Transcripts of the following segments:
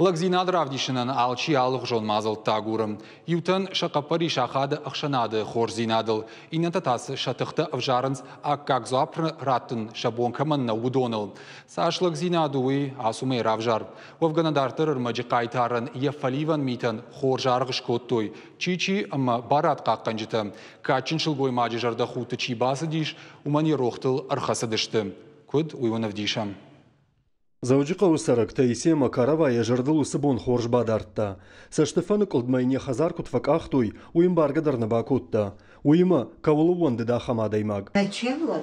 Лакзинад равдишынан алчи алық жон мазыл тагурым. Ютын шақапыри шақады ұқшынады хорзинадыл. татасы шатықты ұвжарынс аккак запры раттын шабон камынна удоныл. Саш лакзинадуи асумей равжар. Вовганадартыр ырмаджи қайтарын ефаливан митан хор жарғыш көттой. Чичи ымы барат қаққан жыты. Качын шылгой мажы жарда хуты чи дейш, умани рохтыл ырқасы дышты. Көд дейшам. Зауджиқа усарак Таисия Макарова яжардыл усыбон хоржбад артта. Саштефаны колдмайне хазар кутфак ахтуй уим баргадар набакутта. Уима кавулуонды да хамадаймаг. Начало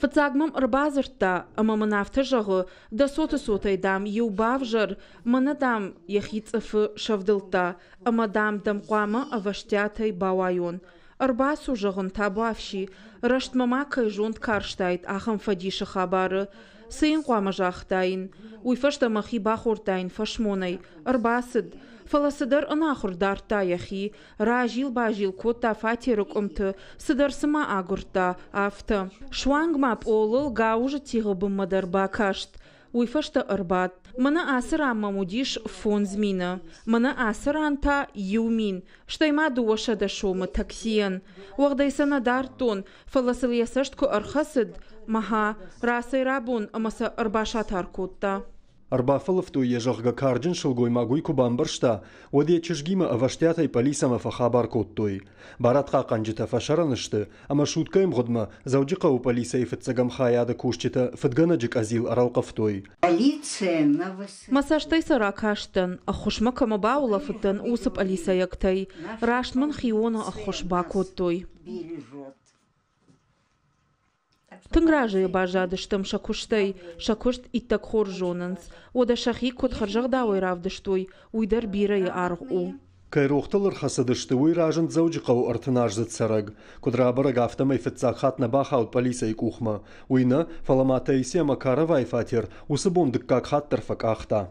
Фыцагмам ырбазырта, ымамынавты жығы, да соты сотайдам, еубав жыр, мынадам ехицыфы шавдылта, ымадам дамқуамы аваштятай бауайон. Ырбасу жығын табуавши, раштмама жонт карштайт ахым фадиши хабары сыйынқуамажаахтайын уйфаштамахи бахуртайын фашмонай ырбасыд фаласыдар ынахурдарта яхи ражил бажил кодта фатерык умты сыдарсыма агурта афты шуангмап олыл гаужы тиғыбыммадар бакашт уйфашта ырбат мына асыр мамудиш фон змина мына асыр анта юмин штайма дуашада шумы таксиян вагдайсана дартун фаласыл ку маха расай рабун амаса ырбаша таркутта Арбафылов туе жагга карджин шылгоймагуй кубан баршта, оде чижгима аваштятай полисама фахабар кот туй. Баратха канджита фашаранышты, ама шутка им годма, завджика у полиса и фитцагам хаяда кушчита фитганаджик азил аралков туй. Масаштай саракаштын, ахушма баула фитын усып алиса яктай, рашман хиона ахушба кот тыңражы бажады штым шакуштай, шакушт иттак жонынс Ода шахи кот харжах давай равдыштой, уйдар бирай арг у. Кайрухтылыр хасадышты уй ражын зауджықау артынажды цараг. Кудрабараг автамай фитцахат на бахаут полисай кухма. Уйна фаламата и сема каравай фатер, усыбундык как хаттарфак ахта.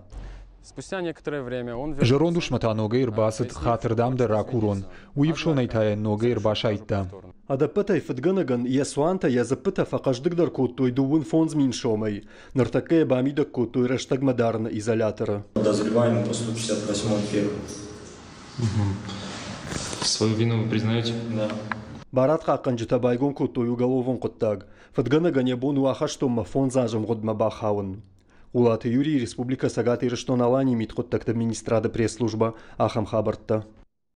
Спустя некоторое время он вернулся... Жерон душмата басыт хатырдам да ракурон. Уившон айтая башайтта. Адаппатай фыдганаган ясуанта язаппыта фақаждыгдар кодтой дуун фонз мин миншомай. Нартакая бамида кодтой раштагмадарна изолятора. Подозреваемый по 168 первый. Свою вину вы признаете? Да. Барат хақынжы табайгон кодтой уголовон кодтаг. Фыдганаган ябон уахаштомма фонз ажым годма бахауын. Улаты Юрий Республика Сагаты Рыштон Алани мит кодтакта министрада пресс-служба Ахам Хабартта.